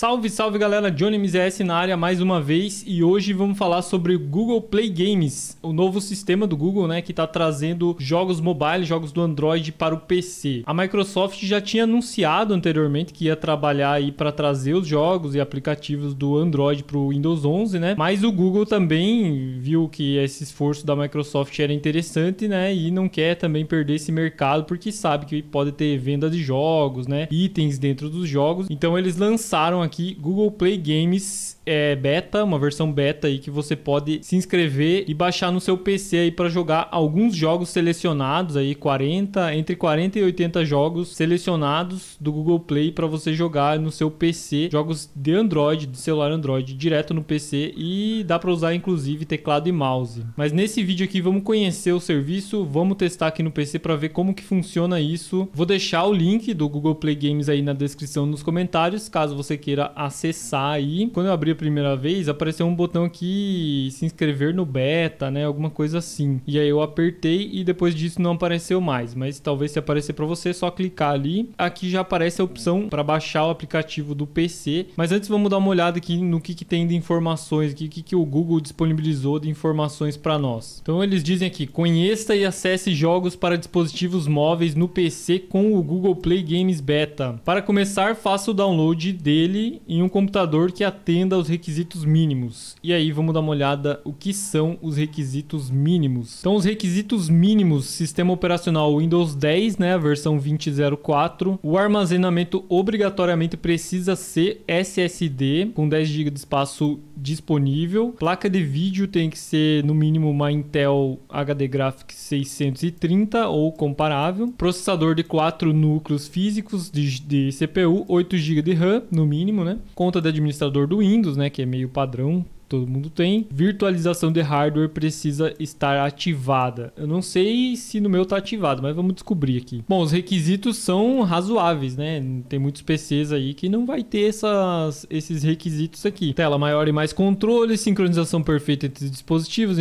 Salve, salve galera, Johnny MZS na área mais uma vez e hoje vamos falar sobre Google Play Games, o novo sistema do Google, né, que está trazendo jogos mobile, jogos do Android para o PC. A Microsoft já tinha anunciado anteriormente que ia trabalhar aí para trazer os jogos e aplicativos do Android para o Windows 11, né? Mas o Google também viu que esse esforço da Microsoft era interessante, né, e não quer também perder esse mercado porque sabe que pode ter venda de jogos, né, itens dentro dos jogos. Então eles lançaram aqui Google Play Games é, beta, uma versão beta aí que você pode se inscrever e baixar no seu PC aí para jogar alguns jogos selecionados aí 40, entre 40 e 80 jogos selecionados do Google Play para você jogar no seu PC, jogos de Android, de celular Android direto no PC e dá para usar inclusive teclado e mouse. Mas nesse vídeo aqui vamos conhecer o serviço, vamos testar aqui no PC para ver como que funciona isso. Vou deixar o link do Google Play Games aí na descrição nos comentários, caso você queira acessar aí. Quando eu abri a primeira vez, apareceu um botão aqui, se inscrever no beta, né? Alguma coisa assim. E aí eu apertei e depois disso não apareceu mais. Mas talvez se aparecer para você, é só clicar ali. Aqui já aparece a opção para baixar o aplicativo do PC. Mas antes vamos dar uma olhada aqui no que, que tem de informações, o que, que, que o Google disponibilizou de informações para nós. Então eles dizem aqui, conheça e acesse jogos para dispositivos móveis no PC com o Google Play Games Beta. Para começar, faça o download dele em um computador que atenda aos requisitos mínimos. E aí vamos dar uma olhada o que são os requisitos mínimos. Então os requisitos mínimos, sistema operacional Windows 10, né, a versão 2004, o armazenamento obrigatoriamente precisa ser SSD com 10 GB de espaço disponível. Placa de vídeo tem que ser no mínimo uma Intel HD Graphics 630 ou comparável. Processador de 4 núcleos físicos de, de CPU, 8 GB de RAM no mínimo, né? Conta de administrador do Windows, né, que é meio padrão todo mundo tem, virtualização de hardware precisa estar ativada. Eu não sei se no meu está ativado, mas vamos descobrir aqui. Bom, os requisitos são razoáveis, né? Tem muitos PCs aí que não vai ter essas, esses requisitos aqui. Tela maior e mais controle, sincronização perfeita entre dispositivos,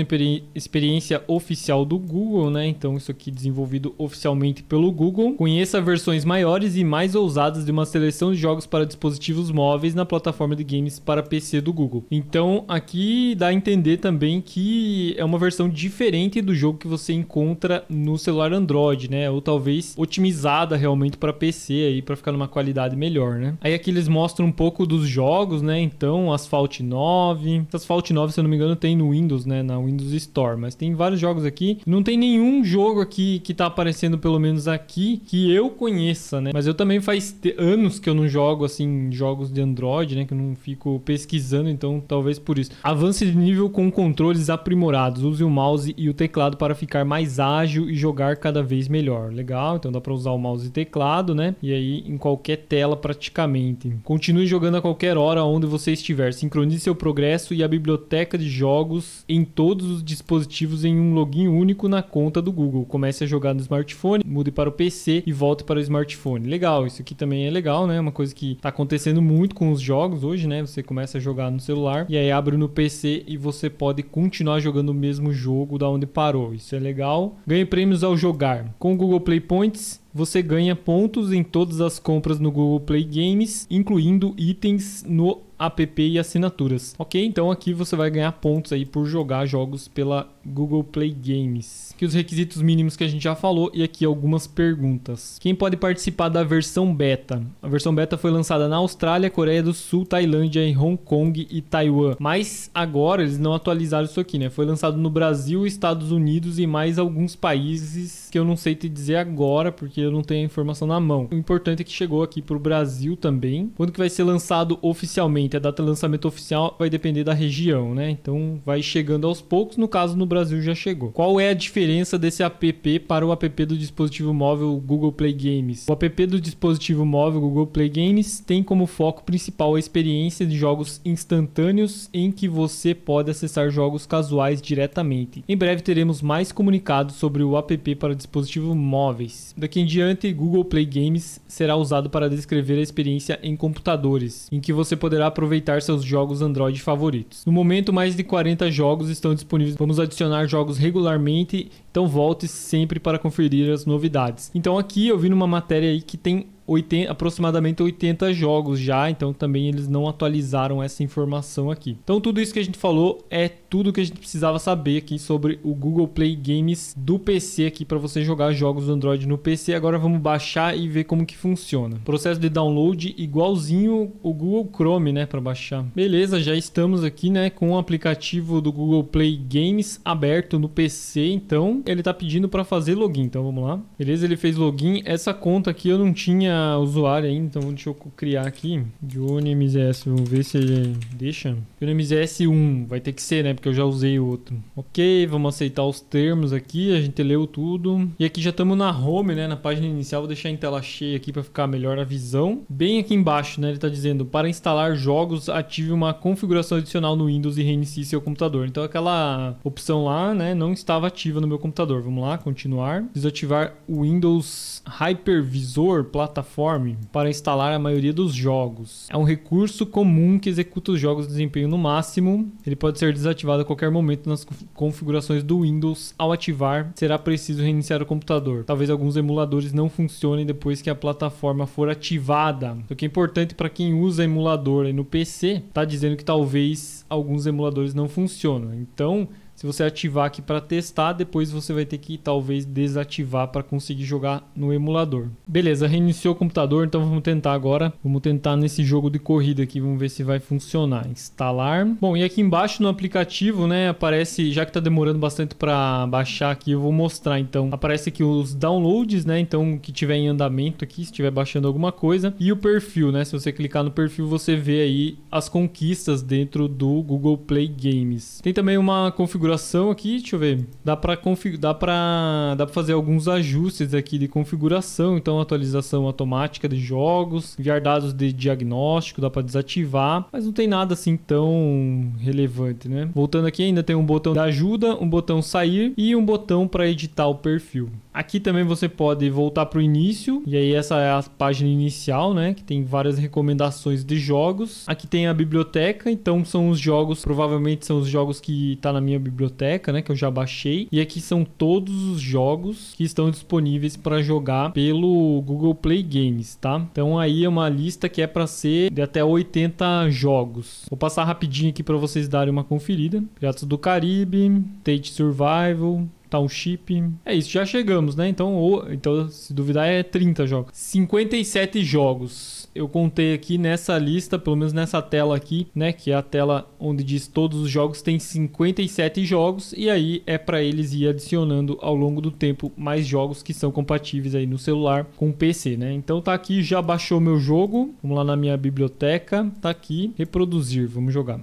experiência oficial do Google, né? Então isso aqui desenvolvido oficialmente pelo Google. Conheça versões maiores e mais ousadas de uma seleção de jogos para dispositivos móveis na plataforma de games para PC do Google. Então, a aqui dá a entender também que é uma versão diferente do jogo que você encontra no celular Android, né? Ou talvez otimizada realmente para PC aí para ficar numa qualidade melhor, né? Aí aqui eles mostram um pouco dos jogos, né? Então, Asphalt 9, Asphalt 9, se eu não me engano, tem no Windows, né, na Windows Store, mas tem vários jogos aqui. Não tem nenhum jogo aqui que tá aparecendo pelo menos aqui que eu conheça, né? Mas eu também faz anos que eu não jogo assim jogos de Android, né, que eu não fico pesquisando, então talvez por isso avance de nível com controles aprimorados. Use o mouse e o teclado para ficar mais ágil e jogar cada vez melhor. Legal, então dá para usar o mouse e teclado, né? E aí em qualquer tela praticamente. Continue jogando a qualquer hora onde você estiver. Sincronize seu progresso e a biblioteca de jogos em todos os dispositivos em um login único na conta do Google. Comece a jogar no smartphone, mude para o PC e volte para o smartphone. Legal, isso aqui também é legal, né? Uma coisa que tá acontecendo muito com os jogos hoje, né? Você começa a jogar no celular e aí abre no PC e você pode continuar jogando o mesmo jogo da onde parou. Isso é legal. Ganhe prêmios ao jogar. Com o Google Play Points, você ganha pontos em todas as compras no Google Play Games, incluindo itens no app e assinaturas. Ok? Então aqui você vai ganhar pontos aí por jogar jogos pela Google Play Games. Aqui os requisitos mínimos que a gente já falou e aqui algumas perguntas. Quem pode participar da versão beta? A versão beta foi lançada na Austrália, Coreia do Sul, Tailândia, Hong Kong e Taiwan. Mas agora eles não atualizaram isso aqui, né? Foi lançado no Brasil, Estados Unidos e mais alguns países que eu não sei te dizer agora, porque porque eu não tenho a informação na mão. O importante é que chegou aqui pro Brasil também. Quando que vai ser lançado oficialmente? A data de lançamento oficial vai depender da região, né? Então vai chegando aos poucos. No caso, no Brasil já chegou. Qual é a diferença desse app para o app do dispositivo móvel Google Play Games? O app do dispositivo móvel Google Play Games tem como foco principal a experiência de jogos instantâneos em que você pode acessar jogos casuais diretamente. Em breve teremos mais comunicados sobre o app para dispositivos móveis. Daqui em diante, Google Play Games será usado para descrever a experiência em computadores, em que você poderá aproveitar seus jogos Android favoritos. No momento, mais de 40 jogos estão disponíveis. Vamos adicionar jogos regularmente, então volte sempre para conferir as novidades. Então aqui eu vi numa matéria aí que tem 80, aproximadamente 80 jogos já, então também eles não atualizaram essa informação aqui. Então tudo isso que a gente falou é tudo que a gente precisava saber aqui sobre o Google Play Games do PC aqui para você jogar jogos do Android no PC. Agora vamos baixar e ver como que funciona. Processo de download igualzinho o Google Chrome, né, para baixar. Beleza, já estamos aqui, né, com o aplicativo do Google Play Games aberto no PC, então ele tá pedindo para fazer login. Então vamos lá. Beleza, ele fez login. Essa conta aqui eu não tinha usuário ainda, então deixa eu criar aqui. Johnny MZS, vamos ver se ele deixa. Johnny MZS1, vai ter que ser, né? Porque eu já usei o outro. Ok, vamos aceitar os termos aqui, a gente leu tudo. E aqui já estamos na home, né? Na página inicial, vou deixar em tela cheia aqui para ficar melhor a visão. Bem aqui embaixo, né? Ele está dizendo, para instalar jogos, ative uma configuração adicional no Windows e reinicie seu computador. Então aquela opção lá, né? Não estava ativa no meu computador. Vamos lá, continuar. Desativar o Windows Hypervisor, plataforma Platform para instalar a maioria dos jogos. É um recurso comum que executa os jogos de desempenho no máximo. Ele pode ser desativado a qualquer momento nas configurações do Windows. Ao ativar, será preciso reiniciar o computador. Talvez alguns emuladores não funcionem depois que a plataforma for ativada. O que é importante para quem usa emulador no PC, está dizendo que talvez alguns emuladores não funcionem. Então, se você ativar aqui para testar, depois você vai ter que talvez desativar para conseguir jogar no emulador. Beleza, reiniciou o computador, então vamos tentar agora. Vamos tentar nesse jogo de corrida aqui, vamos ver se vai funcionar. Instalar. Bom, e aqui embaixo no aplicativo, né, aparece, já que está demorando bastante para baixar aqui, eu vou mostrar então. Aparece aqui os downloads, né, então que tiver em andamento aqui, se estiver baixando alguma coisa. E o perfil, né, se você clicar no perfil você vê aí as conquistas dentro do Google Play Games. Tem também uma configuração configuração aqui, deixa eu ver. Dá para dá para dá para fazer alguns ajustes aqui de configuração, então atualização automática de jogos, enviar dados de diagnóstico, dá para desativar, mas não tem nada assim tão relevante, né? Voltando aqui ainda tem um botão da ajuda, um botão sair e um botão para editar o perfil. Aqui também você pode voltar para o início, e aí essa é a página inicial, né, que tem várias recomendações de jogos. Aqui tem a biblioteca, então são os jogos, provavelmente são os jogos que tá na minha biblioteca, né, que eu já baixei. E aqui são todos os jogos que estão disponíveis para jogar pelo Google Play Games, tá? Então aí é uma lista que é para ser de até 80 jogos. Vou passar rapidinho aqui para vocês darem uma conferida. Piratas do Caribe, Tate Survival, Township. É isso, já chegamos, né? Então, ou, então se duvidar, é 30 jogos. 57 jogos. Eu contei aqui nessa lista, pelo menos nessa tela aqui, né? Que é a tela onde diz todos os jogos, tem 57 jogos. E aí é para eles ir adicionando ao longo do tempo mais jogos que são compatíveis aí no celular com o PC, né? Então tá aqui, já baixou meu jogo. Vamos lá na minha biblioteca. Tá aqui, reproduzir. Vamos jogar.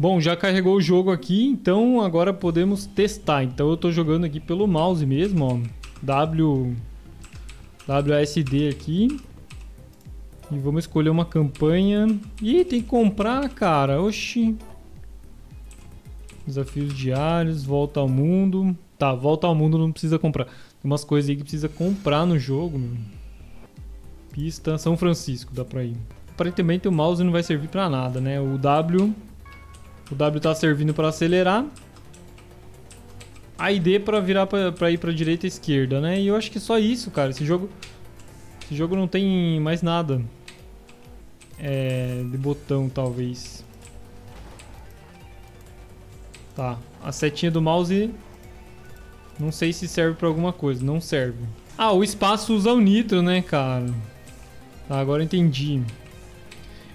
Bom, já carregou o jogo aqui, então agora podemos testar. Então eu estou jogando aqui pelo mouse mesmo, ó. W, WASD aqui. E vamos escolher uma campanha. Ih, tem que comprar, cara. Oxi. Desafios diários, volta ao mundo. Tá, volta ao mundo não precisa comprar. Tem umas coisas aí que precisa comprar no jogo, Pista São Francisco, dá pra ir. Aparentemente o mouse não vai servir pra nada, né? O W o W tá servindo para acelerar. A ID para virar para ir para direita e esquerda, né? E eu acho que é só isso, cara. Esse jogo esse jogo não tem mais nada. É, de botão, talvez. Tá, a setinha do mouse não sei se serve para alguma coisa, não serve. Ah, o espaço usa o nitro, né, cara? Tá, agora entendi.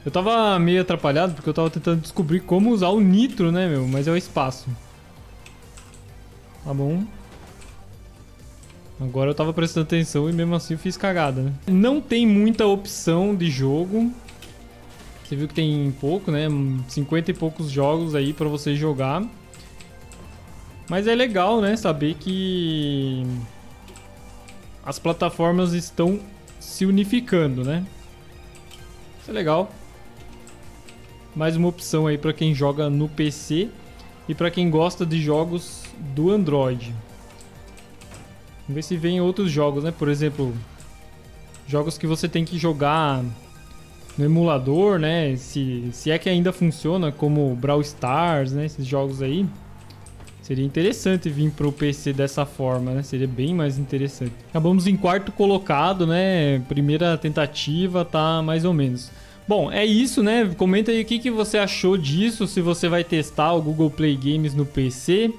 Eu tava meio atrapalhado porque eu tava tentando descobrir como usar o nitro, né, meu? Mas é o espaço. Tá bom. Agora eu tava prestando atenção e mesmo assim eu fiz cagada, né? Não tem muita opção de jogo. Você viu que tem pouco, né? 50 e poucos jogos aí pra você jogar. Mas é legal, né? Saber que as plataformas estão se unificando, né? Isso é legal mais uma opção aí para quem joga no PC e para quem gosta de jogos do Android. Vamos ver se vem outros jogos, né? Por exemplo, jogos que você tem que jogar no emulador, né? Se, se é que ainda funciona, como Brawl Stars, né? Esses jogos aí. Seria interessante vir para o PC dessa forma, né? Seria bem mais interessante. Acabamos em quarto colocado, né? Primeira tentativa, tá mais ou menos. Bom, é isso, né? Comenta aí o que, que você achou disso, se você vai testar o Google Play Games no PC.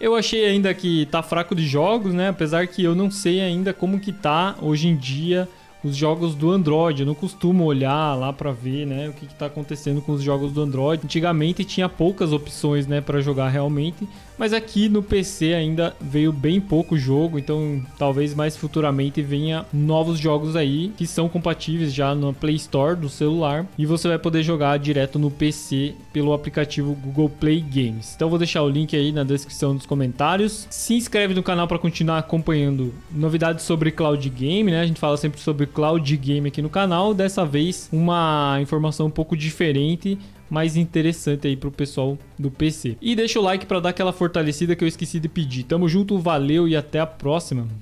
Eu achei ainda que tá fraco de jogos, né? Apesar que eu não sei ainda como que tá hoje em dia os jogos do Android. Eu não costumo olhar lá para ver, né, o que está acontecendo com os jogos do Android. Antigamente tinha poucas opções, né, para jogar realmente, mas aqui no PC ainda veio bem pouco jogo, então talvez mais futuramente venha novos jogos aí que são compatíveis já na Play Store do celular e você vai poder jogar direto no PC pelo aplicativo Google Play Games. Então vou deixar o link aí na descrição dos comentários. Se inscreve no canal para continuar acompanhando novidades sobre cloud game, né? A gente fala sempre sobre Cloud Game aqui no canal. Dessa vez, uma informação um pouco diferente, mais interessante aí para o pessoal do PC. E deixa o like para dar aquela fortalecida que eu esqueci de pedir. Tamo junto, valeu e até a próxima.